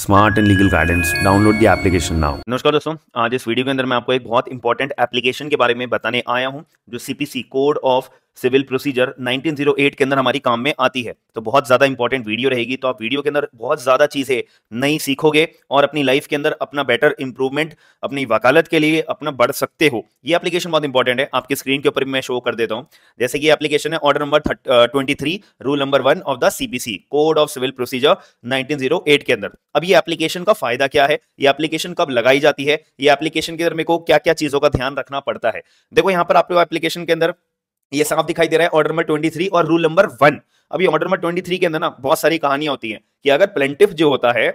smart and legal guidance download the application now नमस्कार दोस्तों आज इस वीडियो के अंदर मैं आपको एक बहुत इंपॉर्टेंट एप्लीकेशन के बारे में बताने आया हूँ जो CPC code of civil procedure 1908 के अंदर हमारी काम में आती है तो बहुत ज़्यादा इंपॉर्टेंट वीडियो रहेगी तो आप वीडियो के अंदर बहुत ज़्यादा चीज़ें नई सीखोगे और अपनी लाइफ के अंदर अपना बेटर इंप्रूवमेंट अपनी वकालत के लिए अपना बढ़ सकते हो ये एप्लीकेशन बहुत इंपॉर्टेंट है आपकी स्क्रीन के ऊपर मैं शो कर देता हूँ जैसे कि एप्लीकेशन है order number twenty rule number one of the CBC code of civil procedure nineteen के अंदर अब ये एप्लीकेशन का फायदा क्या है ये एप्लीकेशन कब लगाई जाती है ये एप्लीकेशन के अंदर मेरे को क्या क्या चीज़ों का ध्यान रखना पड़ता है देखो यहाँ पर आपको एप्लीकेशन के अंदर ये साफ दिखाई दे रहा है ऑर्डर नंबर थ्री और रूल नंबर वन अभी ऑर्डर नंबर थ्री के अंदर ना बहुत सारी कहानियां होती हैं कि अगर प्लेंटिफ जो होता है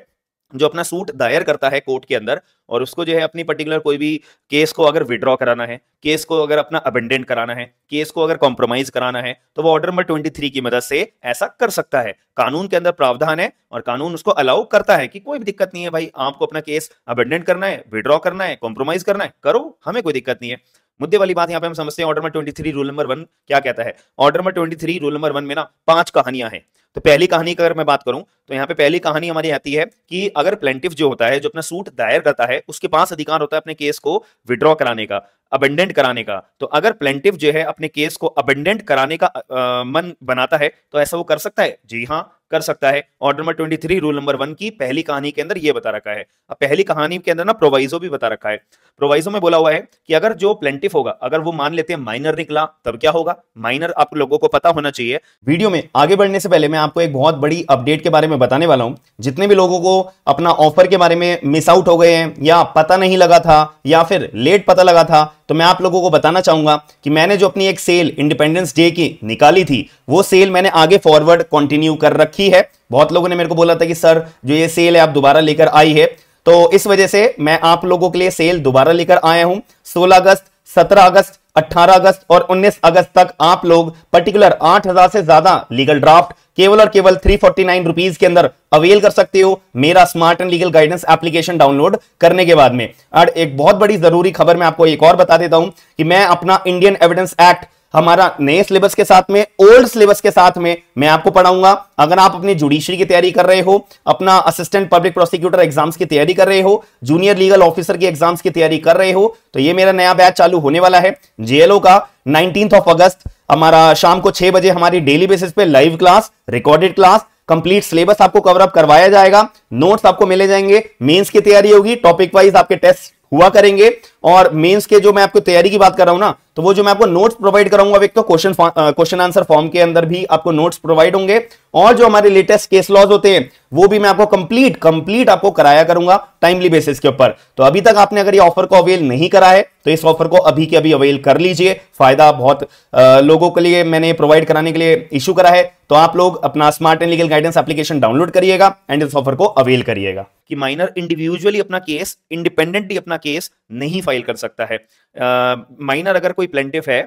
जो अपना सूट दायर करता है कोर्ट के अंदर और उसको जो है अपनी पर्टिकुलर कोई भी केस को अगर विड्रॉ कराना है केस को अगर अपना अबेंडेंट कराना है केस को अगर कॉम्प्रोमाइज कराना है तो वो ऑर्डर नंबर ट्वेंटी थ्री की मदद से ऐसा कर सकता है कानून के अंदर प्रावधान है और कानून उसको अलाउ करता है कि कोई भी दिक्कत नहीं है भाई आपको अपना केस अबेंडेंट करना है विड्रॉ करना है कॉम्प्रोमाइज करना है करो हमें कोई दिक्कत नहीं है मुद्दे वाली बात यहाँ पे हम समझते हैं order number twenty three rule number one क्या कहता है order number twenty three rule number one में ना पांच कहानियां हैं तो पहली कहानी की अगर मैं बात करूं तो यहाँ पे पहली कहानी हमारी आती है कि अगर प्लेंटिव जो होता है जो अपना सूट दायर करता है उसके पास अधिकार होता है अपने केस को विड्रॉ कराने का अबेंडेंट कराने का तो अगर प्लेंटिव जो है अपने केस को अबेंडेंट कराने का आ, मन बनाता है तो ऐसा वो कर सकता है जी हाँ कर सकता है order number twenty three rule number one की पहली कहानी के अंदर ये बता रखा है अब पहली कहानी के अंदर ना प्रोवाइजो भी बता रखा है प्रोवाइजो में बोला हुआ है कि अगर जो प्लेंटिव होगा अगर वो मान लेते हैं माइनर निकला तब क्या होगा माइनर आप लोगों को पता होना चाहिए वीडियो में आगे बढ़ने से पहले मैं आपको एक बहुत बड़ी अपडेट के बारे में बताने वाला हूँ जितने भी लोगों को अपना ऑफर के बारे में मिस आउट हो गए हैं या पता नहीं लगा था या फिर लेट पता लगा था तो मैं आप लोगों को बताना चाहूंगा कि मैंने जो अपनी एक सेल इंडिपेंडेंस डे की निकाली थी वो सेल मैंने आगे फॉरवर्ड कंटिन्यू कर रखी है बहुत लोगों ने मेरे को बोला था कि सर जो ये सेल है आप दोबारा लेकर आई है तो इस वजह से मैं आप लोगों के लिए सेल दोबारा लेकर आया हूं सोलह अगस्त सत्रह अगस्त 18 अगस्त और 19 अगस्त तक आप लोग पर्टिकुलर 8000 से ज्यादा लीगल ड्राफ्ट केवल और केवल थ्री फोर्टी नाइन रुपीज के अंदर अवेल कर सकते हो मेरा smart and legal guidance application download करने के बाद में और एक बहुत बड़ी जरूरी खबर मैं आपको एक और बता देता हूं कि मैं अपना इंडियन एविडेंस एक्ट हमारा नए सिलेबस के साथ में ओल्ड सिलेबस के साथ में मैं आपको पढ़ाऊंगा अगर आप अपनी जुडिशरी की तैयारी कर रहे हो अपना असिस्टेंट पब्लिक प्रोसिक्यूटर एग्जाम्स की तैयारी कर रहे हो जूनियर लीगल ऑफिसर की एग्जाम्स की तैयारी कर रहे हो तो ये मेरा नया बैच चालू होने वाला है जेएलओ का नाइनटीन ऑफ अगस्त हमारा शाम को छह बजे हमारी डेली बेसिस पे live class recorded class complete syllabus आपको कवर अप करवाया जाएगा नोट्स आपको मिले जाएंगे मेंस की तैयारी होगी टॉपिक वाइज आपके टेस्ट हुआ करेंगे और मेंस के जो मैं आपको तैयारी की बात कर रहा हूं ना तो वो जो मैं आपको नोट्स प्रोवाइड कराऊंगा एक तो क्वेश्चन क्वेश्चन आंसर फॉर्म के अंदर भी आपको नोट्स प्रोवाइड होंगे और जो हमारे लेटेस्ट केस लॉज होते हैं वो भी मैं आपको कंप्लीट कंप्लीट आपको कराया करूंगा टाइमली बेसिस के ऊपर तो अभी तक आपने अगर ये ऑफर को अवेल नहीं करा है तो इस ऑफर को अभी के अभी अवेल कर लीजिए फायदा बहुत लोगों के लिए मैंने प्रोवाइड कराने के लिए इश्यू करा है तो आप लोग अपना smart and legal guidance application download करिएगा एंड इस ऑफर को अवेल करिएगा कि माइनर इंडिविजुअली अपना केस इंडिपेंडेंटली अपना केस नहीं फाइल फाइल कर सकता है माइनर अगर कोई प्लेंटिव है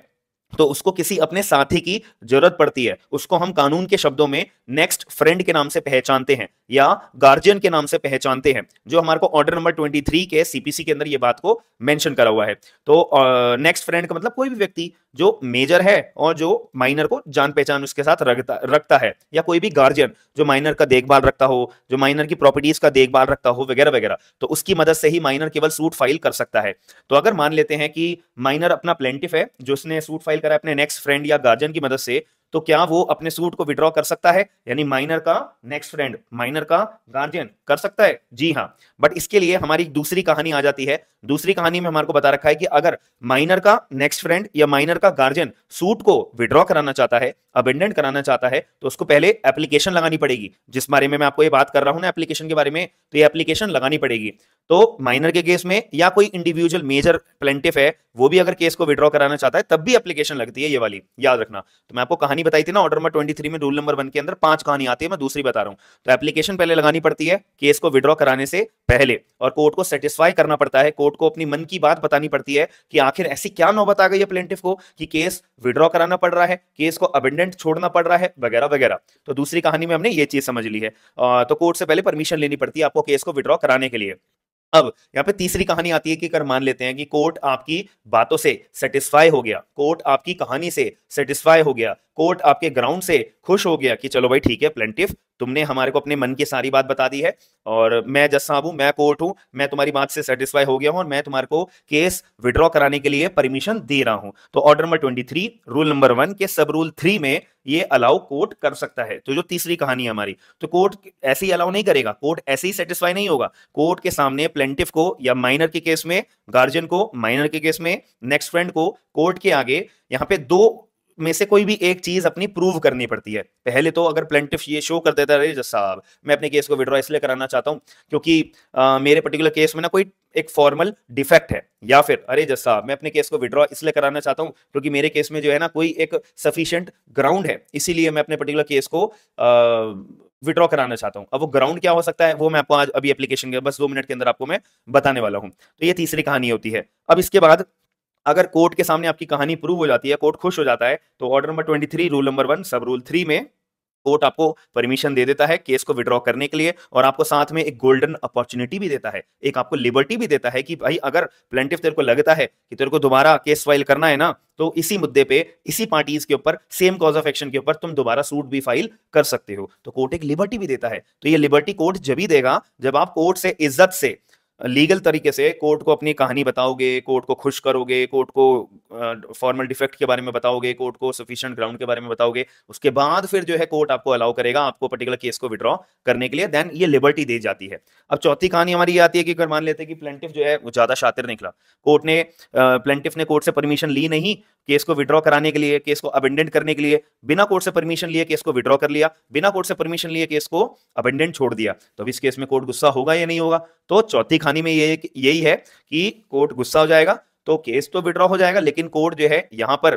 तो उसको किसी अपने साथी की जरूरत पड़ती है उसको हम कानून के शब्दों में नेक्स्ट फ्रेंड के नाम से पहचानते हैं या गार्जियन के नाम से पहचानते हैं जो हमारे को ऑर्डर नंबर 23 के सीपीसी के अंदर ये बात को मेंशन करा हुआ है तो नेक्स्ट फ्रेंड का मतलब कोई भी व्यक्ति जो मेजर है और जो माइनर को जान पहचान उसके साथ रखता रखता है या कोई भी गार्जियन जो माइनर का देखभाल रखता हो जो माइनर की प्रॉपर्टीज का देखभाल रखता हो वगैरह वगैरह तो उसकी मदद से ही माइनर केवल सूट फाइल कर सकता है तो अगर मान लेते हैं कि माइनर अपना प्लेंटिफ है जो उसने सूट फाइल करा अपने नेक्स्ट फ्रेंड या गार्जियन की मदद से तो क्या वो अपने सूट को विड्रॉ कर सकता है यानी माइनर का नेक्स्ट फ्रेंड माइनर का गार्जियन कर सकता है जी हाँ बट इसके लिए हमारी दूसरी कहानी आ जाती है दूसरी कहानी में हमारे को बता रखा है कि अगर माइनर का नेक्स्ट फ्रेंड या माइनर का गार्जियन सूट को विड्रॉ कराना चाहता है अबेंडेंट कराना चाहता है तो उसको पहले एप्लीकेशन लगानी पड़ेगी जिस बारे में मैं आपको ये बात कर रहा हूँ ना एप्लीकेशन के बारे में तो ये एप्लीकेशन लगानी पड़ेगी तो माइनर के केस में या कोई इंडिविजुअल मेजर प्लेंटिफ है वो भी अगर केस को विड्रॉ कराना चाहता है तब भी एप्लीकेशन लगती है ये वाली याद रखना तो मैं आपको कहानी कहानी बताई थी ना ऑर्डर नंबर ट्वेंटी थ्री में रूल नंबर वन के अंदर पांच कहानी आती है मैं दूसरी बता रहा हूँ तो एप्लीकेशन पहले लगानी पड़ती है केस को विड्रॉ कराने से पहले और कोर्ट को सेटिस्फाई करना पड़ता है कोर्ट को अपनी मन की बात बतानी पड़ती है कि आखिर ऐसी क्या नौबत आ गई है प्लेंटिफ को कि केस विड्रॉ कराना पड़ रहा है केस को अबेंडेंट छोड़ना पड़ रहा है वगैरह वगैरह तो दूसरी कहानी में हमने ये चीज समझ ली है तो कोर्ट से पहले परमिशन लेनी पड़ती है आपको केस को विड्रॉ कराने के लिए अब यहाँ पे तीसरी कहानी आती है कि कर मान लेते हैं कि कोर्ट आपकी बातों से सेटिस्फाई हो गया कोर्ट आपकी कहानी से सेटिस्फाई हो गया कोर्ट आपके ग्राउंड से खुश हो गया कि चलो भाई ठीक है प्लेंटिफ तुमने हमारे को अपने मन की सारी बात बता दी है और मैं जस साहब हूं मैं कोर्ट हूं मैं तुम्हारी बात से सेटिस्फाई हो गया हूं और मैं तुम्हारे को केस विड्रॉ कराने के लिए परमिशन दे रहा हूं तो order number twenty three rule number one के सब रूल थ्री में ये अलाउ कोर्ट कर सकता है तो जो तीसरी कहानी है हमारी तो कोर्ट ऐसे ही अलाउ नहीं करेगा कोर्ट ऐसे ही सेटिस्फाई नहीं होगा कोर्ट के सामने प्लेंटिफ को या माइनर के केस में गार्जियन को माइनर के केस में नेक्स्ट फ्रेंड को कोर्ट के आगे यहाँ पे दो में से कोई भी एक चीज अपनी प्रूव करनी पड़ती है पहले तो अगर प्लेंटिफ ये शो कर देता है जस साहब मैं अपने केस को विड्रॉ इसलिए कराना चाहता हूँ क्योंकि आ, मेरे पर्टिकुलर केस में ना कोई एक फॉर्मल डिफेक्ट है या फिर अरे जस साहब मैं अपने केस को विड्रॉ इसलिए कराना चाहता हूँ क्योंकि मेरे केस में जो है ना कोई एक सफिशियंट ग्राउंड है इसीलिए मैं अपने पर्टिकुलर केस को विड्रॉ कराना चाहता हूँ अब वो ग्राउंड क्या हो सकता है वो मैं आपको आज अभी एप्लीकेशन के बस दो मिनट के अंदर आपको मैं बताने वाला हूँ तो ये तीसरी कहानी होती है अब इसके बाद अगर कोर्ट के सामने आपकी कहानी प्रूव हो जाती है कोर्ट खुश हो जाता है तो order number twenty three rule number one sub rule three में कोर्ट आपको परमिशन दे देता है केस को विड्रॉ करने के लिए और आपको साथ में एक गोल्डन अपॉर्चुनिटी भी देता है एक आपको लिबर्टी भी देता है कि भाई अगर प्लेंटिव तेरे को लगता है कि तेरे को दोबारा केस फाइल करना है ना तो इसी मुद्दे पे इसी पार्टीज के ऊपर सेम कॉज ऑफ एक्शन के ऊपर तुम दोबारा सूट भी फाइल कर सकते हो तो कोर्ट एक लिबर्टी भी देता है तो ये लिबर्टी कोर्ट जब ही देगा जब आप कोर्ट से इज्जत से लीगल तरीके से कोर्ट को अपनी कहानी बताओगे कोर्ट को खुश करोगे कोर्ट को फॉर्मल डिफेक्ट के बारे में बताओगे कोर्ट को सफिशियंट ग्राउंड के बारे में बताओगे उसके बाद फिर जो है कोर्ट आपको अलाउ करेगा आपको पर्टिकुलर केस को विड्रॉ करने के लिए देन ये लिबर्टी दे जाती है अब चौथी कहानी हमारी ये आती है कि अगर मान लेते हैं कि प्लेंटिफ जो है वो ज्यादा शातिर निकला कोर्ट ने प्लेंटिफ ने कोर्ट से परमिशन ली नहीं केस को विड्रॉ कराने के लिए केस को अबेंडेंट करने के लिए बिना कोर्ट से परमिशन लिए केस को विड्रॉ कर लिया बिना कोर्ट से परमिशन लिए केस को अबेंडेंट छोड़ दिया तो अब इस केस में कोर्ट गुस्सा होगा या नहीं होगा तो चौथी कहानी में ये यही है कि कोर्ट गुस्सा हो जाएगा तो केस तो विड्रॉ हो जाएगा लेकिन कोर्ट जो है यहाँ पर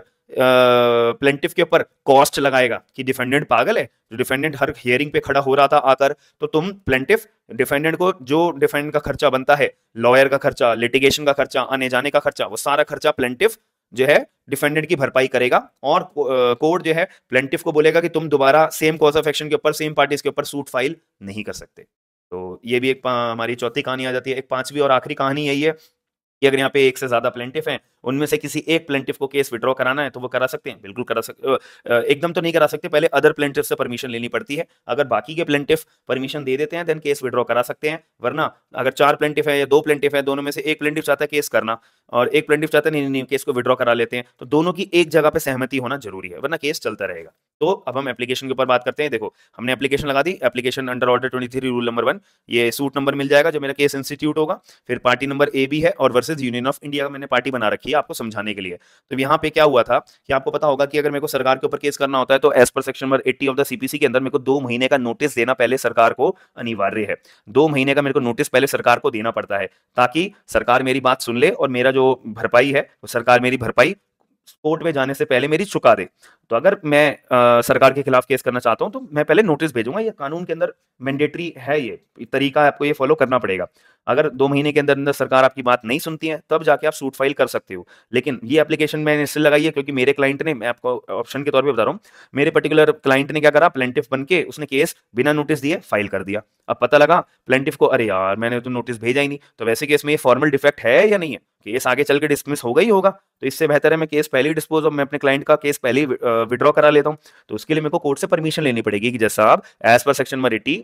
प्लेंटिव के ऊपर कॉस्ट लगाएगा कि डिफेंडेंट पागल है जो डिफेंडेंट हर हियरिंग पे खड़ा हो रहा था आकर तो तुम प्लेंटिव डिफेंडेंट को जो डिफेंडेंट का खर्चा बनता है लॉयर का खर्चा लिटिगेशन का खर्चा आने जाने का खर्चा वो सारा खर्चा प्लेंटिव जो है डिफेंडेंट की भरपाई करेगा और कोर्ट जो है प्लेंटिव को बोलेगा कि तुम दोबारा सेम कॉज ऑफ एक्शन के ऊपर सेम पार्टीज के ऊपर सूट फाइल नहीं कर सकते तो ये भी एक हमारी चौथी कहानी आ जाती है एक पांचवी और आखिरी कहानी यही है कि अगर यहाँ पे एक से ज्यादा प्लेंटिफ हैं उनमें से किसी एक प्लेंटिफ को केस विड्रॉ कराना है तो वो करा सकते हैं बिल्कुल करा सकते एकदम तो नहीं करा सकते पहले अदर प्लेंटिफ से परमिशन लेनी पड़ती है अगर बाकी के प्लेंटिफ परमिशन दे देते हैं देन केस विड्रॉ करा सकते हैं वरना अगर चार प्लेंटिफ है या दो प्लेंटिफ है दोनों में से एक प्लेंटिफ चाहता है केस करना और एक प्लेंटिफ चाहता है नहीं नहीं केस को विड्रॉ करा लेते हैं तो दोनों की एक जगह पर सहमति होना जरूरी है वरना केस चलता रहेगा तो अब हम एप्लीकेशन के ऊपर बात करते हैं देखो हमने एप्लीकेशन लगा दी application under order twenty rule number one ये सूट नंबर मिल जाएगा जो मेरा केस इंस्टीट्यूट होगा फिर पार्टी नंबर ए भी है और versus versus union of India का मैंने पार्टी बना रखी है आपको समझाने के लिए तो यहाँ पे क्या हुआ था कि आपको पता होगा कि अगर मेरे को सरकार के ऊपर केस करना होता है तो as per section number eighty of the CPC के अंदर मेरे को दो महीने का नोटिस देना पहले सरकार को अनिवार्य है दो महीने का मेरे को नोटिस पहले सरकार को देना पड़ता है ताकि सरकार मेरी बात सुन ले और मेरा जो भरपाई है वो सरकार मेरी भरपाई कोर्ट में जाने से पहले मेरी चुका दे तो अगर मैं आ, सरकार के खिलाफ केस करना चाहता हूं तो मैं पहले नोटिस भेजूंगा ये कानून के अंदर मैंडेटरी है ये तरीका आपको ये फॉलो करना पड़ेगा अगर दो महीने के अंदर अंदर सरकार आपकी बात नहीं सुनती है तब जाके आप सूट फाइल कर सकते हो लेकिन ये एप्लीकेशन मैंने इससे लगाई है क्योंकि मेरे क्लाइंट ने मैं आपको ऑप्शन के तौर पर बता रहा हूँ मेरे पर्टिकुलर क्लाइंट ने क्या करा प्लेंटिफ बन के उसने केस बिना नोटिस दिए फाइल कर दिया अब पता लगा प्लेंटिफ को अरे यार मैंने तो नोटिस भेजा ही नहीं तो वैसे केस में ये फॉर्मल डिफेक्ट है या नहीं है केस आगे चल के डिसमिस होगा ही होगा तो इससे बेहतर है मैं केस पहले प्री डिस्पोज ऑफ मैं अपने क्लाइंट का केस पहले ही विड्रॉ करा लेता हूँ तो उसके लिए मेरे को कोर्ट से परमिशन लेनी पड़ेगी कि जैसा आप as per section number eighty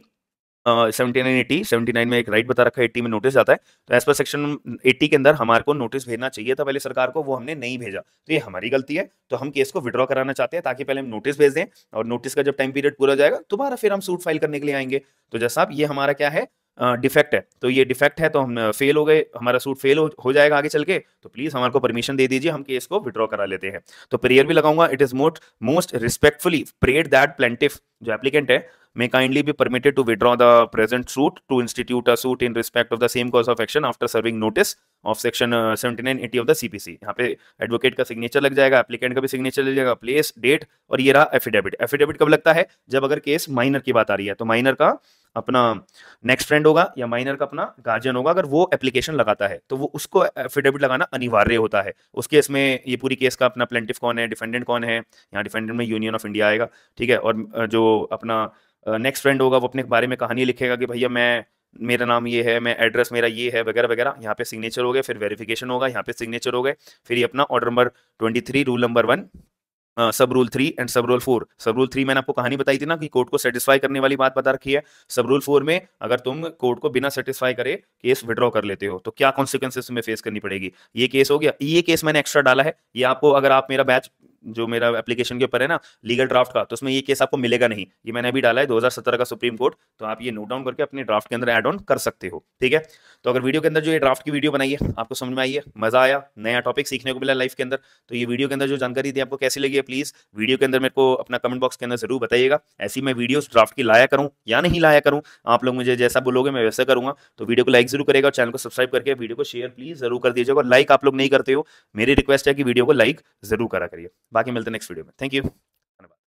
seventy nine eighty seventy nine में एक राइट बता रखा है एट्टी में नोटिस जाता है तो एज पर सेक्शन एट्टी के अंदर हमारे को नोटिस भेजना चाहिए था पहले सरकार को वो हमने नहीं भेजा तो ये हमारी गलती है तो हम केस को विड्रॉ कराना चाहते हैं ताकि पहले हम नोटिस भेज दें और नोटिस का जब टाइम पीरियड पूरा जाएगा दोबारा फिर हम सूट फाइल करने के लिए आएंगे तो जैसा आप ये हमारा क्या है डिफेक्ट है तो ये डिफेक्ट है तो हम फेल हो गए हमारा सूट फेल हो, जाएगा आगे चल के तो प्लीज़ हमारे को परमिशन दे दीजिए हम केस को विड्रॉ करा लेते हैं तो प्रेयर भी लगाऊंगा it is most most respectfully prayed that plaintiff जो एप्लीकेंट है may kindly permitted to to the present to institute to in a suit in respect of the same cause of action after serving notice of section uh, 7980 of the CPC यहाँ पे advocate का signature लग जाएगा applicant का भी signature लग जाएगा place date और ये रहा एफिडेविट एफिडेविट कब लगता है जब अगर केस माइनर की बात आ रही है तो माइनर का अपना नेक्स्ट फ्रेंड होगा या माइनर का अपना गार्जियन होगा अगर वो एप्लीकेशन लगाता है तो वो उसको एफिडेविट लगाना अनिवार्य होता है उस केस में ये पूरी केस का अपना प्लेंटिव कौन है डिफेंडेंट कौन है यहाँ डिफेंडेंट में यूनियन ऑफ इंडिया आएगा ठीक है और जो अपना नेक्स्ट फ्रेंड होगा वो अपने बारे में कहानी लिखेगा कि भैया मैं मेरा नाम ये है मैं एड्रेस मेरा ये है वगैरह वगैरह यहाँ पे सिग्नेचर हो गए फिर वेरिफिकेशन होगा यहाँ पे सिग्नेचर हो गए फिर ये अपना order number twenty three rule number one sub rule three and sub rule four sub rule three मैंने आपको कहानी बताई थी ना कि कोर्ट को सेटिस्फाई करने वाली बात बता रखी है सब रूल फोर में अगर तुम कोर्ट को बिना सेटिस्फाई करे केस विड्रॉ कर लेते हो तो क्या कॉन्सिक्वेंसेस तुम्हें फेस करनी पड़ेगी ये केस हो गया ये केस मैंने एक्स्ट्रा डाला है ये आपको अगर आप मेरा बैच जो मेरा एप्लीकेशन के ऊपर है ना लीगल ड्राफ्ट का तो उसमें ये केस आपको मिलेगा नहीं ये मैंने अभी डाला है 2017 का सुप्रीम कोर्ट तो आप ये नोट डाउन करके अपने ड्राफ्ट के अंदर एड ऑन कर सकते हो ठीक है तो अगर वीडियो के अंदर जो ये ड्राफ्ट की वीडियो बनाई है आपको समझ में आई है मजा आया नया टॉपिक सीखने को मिला लाइफ के अंदर तो ये वीडियो के अंदर जो जानकारी थी आपको कैसी लगी है प्लीज वीडियो के अंदर मेरे को अपना कमेंट बॉक्स के अंदर जरूर बताइएगा ऐसी मैं वीडियो ड्राफ्ट की लाया करूँ या नहीं लाया करूँ आप लोग मुझे जैसा बोलोगे मैं वैसा करूँगा तो वीडियो को लाइक जरूर करेगा चैनल को सब्सक्राइब करके वीडियो को शेयर प्लीज जरूर कर दीजिएगा और लाइक आप लोग नहीं करते हो मेरी रिक्वेस्ट है कि वीडियो को लाइक जरूर करा करिए बाकी मिलते हैं नेक्स्ट वीडियो में थैंक यू